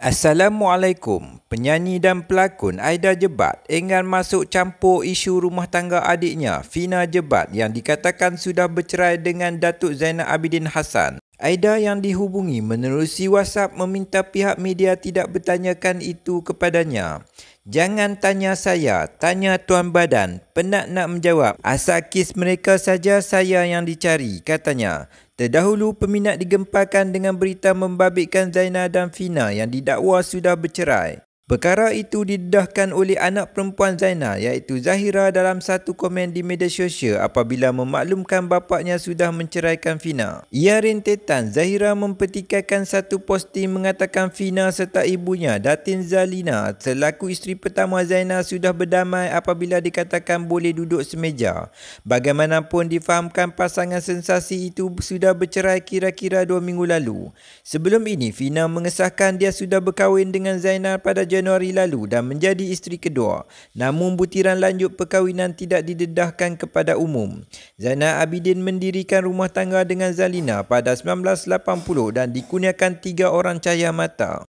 Assalamualaikum. Penyanyi dan pelakon Aida Jebat enggan masuk campur isu rumah tangga adiknya, Fina Jebat yang dikatakan sudah bercerai dengan Datuk Zainal Abidin Hassan. Aida yang dihubungi menerusi WhatsApp meminta pihak media tidak bertanyakan itu kepadanya. Jangan tanya saya, tanya Tuan Badan. Penat nak menjawab. Asal kes mereka saja saya yang dicari, katanya. Terdahulu, peminat digemparkan dengan berita membabitkan Zainal dan Fina yang didakwa sudah bercerai. Perkara itu didedahkan oleh anak perempuan Zainal iaitu Zahira dalam satu komen di media sosial apabila memaklumkan bapaknya sudah menceraikan Fina. Ia rentetan Zahira mempertikaikan satu posting mengatakan Fina serta ibunya Datin Zalina selaku isteri pertama Zainal sudah berdamai apabila dikatakan boleh duduk semeja. Bagaimanapun difahamkan pasangan sensasi itu sudah bercerai kira-kira dua minggu lalu. Sebelum ini Fina mengesahkan dia sudah berkahwin dengan Zainal pada Januari Januari lalu dan menjadi isteri kedua. Namun butiran lanjut perkahwinan tidak didedahkan kepada umum. Zana Abidin mendirikan rumah tangga dengan Zalina pada 1980 dan dikuniakan tiga orang cahaya mata.